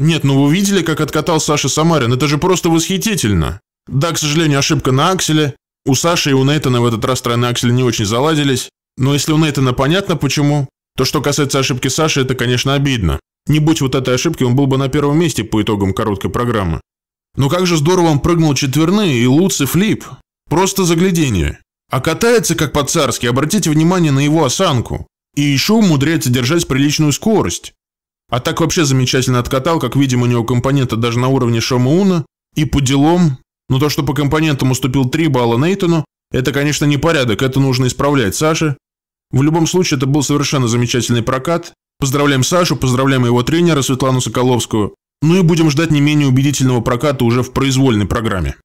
Нет, ну вы видели, как откатал Саша Самарин? Это же просто восхитительно. Да, к сожалению, ошибка на акселе. У Саши и у Нейтана в этот раз тройные аксели не очень заладились. Но если у Нейтана понятно почему, то что касается ошибки Саши, это, конечно, обидно. Не будь вот этой ошибки, он был бы на первом месте по итогам короткой программы. Но ну как же здорово он прыгнул четверные и Луц и Флип. Просто заглядение. А катается как по-царски, обратите внимание на его осанку. И еще умудряется держать приличную скорость. А так вообще замечательно откатал, как видим у него компонента даже на уровне Шома И по делам. Но то, что по компонентам уступил 3 балла Нейтону, это, конечно, не порядок, это нужно исправлять, Саша. В любом случае, это был совершенно замечательный прокат. Поздравляем Сашу, поздравляем его тренера Светлану Соколовскую. Ну и будем ждать не менее убедительного проката уже в произвольной программе.